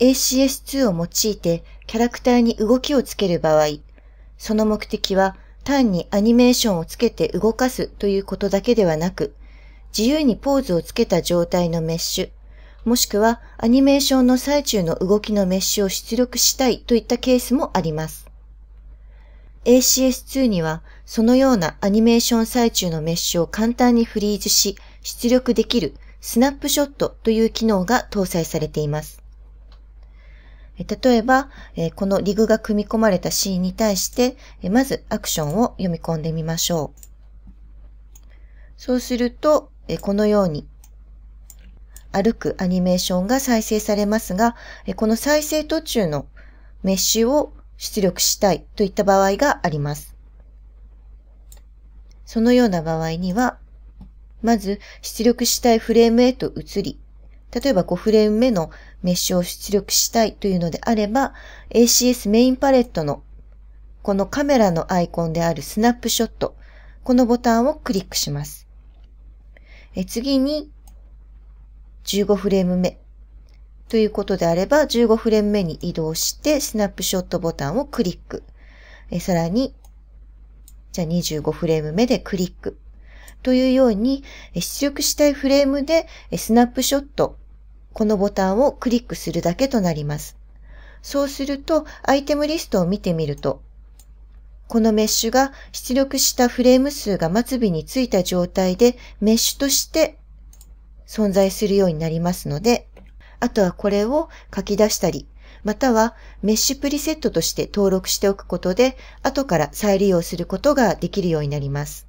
ACS2 を用いてキャラクターに動きをつける場合、その目的は単にアニメーションをつけて動かすということだけではなく、自由にポーズをつけた状態のメッシュ、もしくはアニメーションの最中の動きのメッシュを出力したいといったケースもあります。ACS2 にはそのようなアニメーション最中のメッシュを簡単にフリーズし出力できるスナップショットという機能が搭載されています。例えば、このリグが組み込まれたシーンに対して、まずアクションを読み込んでみましょう。そうすると、このように歩くアニメーションが再生されますが、この再生途中のメッシュを出力したいといった場合があります。そのような場合には、まず出力したいフレームへと移り、例えば5フレーム目のメッシュを出力したいというのであれば、ACS メインパレットのこのカメラのアイコンであるスナップショット、このボタンをクリックします。え次に、15フレーム目ということであれば、15フレーム目に移動して、スナップショットボタンをクリック。えさらに、じゃあ25フレーム目でクリック。というように、出力したいフレームでスナップショットこのボタンをクリックするだけとなります。そうすると、アイテムリストを見てみると、このメッシュが出力したフレーム数が末尾についた状態でメッシュとして存在するようになりますので、あとはこれを書き出したり、またはメッシュプリセットとして登録しておくことで、後から再利用することができるようになります。